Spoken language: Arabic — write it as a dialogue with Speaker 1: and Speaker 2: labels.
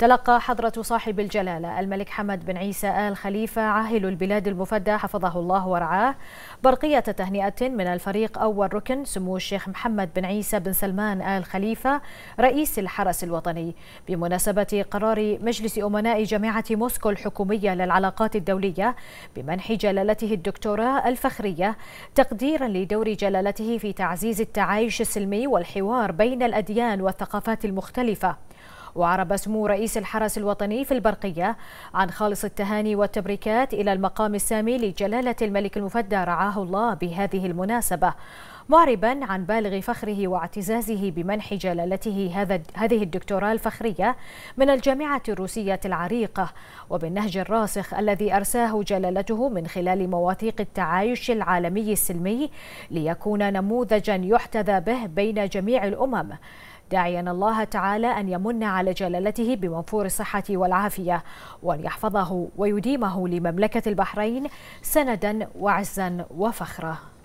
Speaker 1: تلقى حضرة صاحب الجلالة الملك حمد بن عيسى آل خليفة عاهل البلاد المفدى حفظه الله ورعاه برقية تهنئة من الفريق أول ركن سمو الشيخ محمد بن عيسى بن سلمان آل خليفة رئيس الحرس الوطني بمناسبة قرار مجلس أمناء جامعة موسكو الحكومية للعلاقات الدولية بمنح جلالته الدكتوراه الفخرية تقديرا لدور جلالته في تعزيز التعايش السلمي والحوار بين الأديان والثقافات المختلفة وعرب سمو رئيس الحرس الوطني في البرقية عن خالص التهاني والتبريكات إلى المقام السامي لجلالة الملك المفدى رعاه الله بهذه المناسبة معربا عن بالغ فخره واعتزازه بمنح جلالته هذا هذه الدكتوراه الفخريه من الجامعه الروسيه العريقه وبالنهج الراسخ الذي ارساه جلالته من خلال مواثيق التعايش العالمي السلمي ليكون نموذجا يحتذى به بين جميع الامم داعيا الله تعالى أن يمن على جلالته بمنفور الصحة والعافية وأن يحفظه ويديمه لمملكة البحرين سندا وعزا وفخرا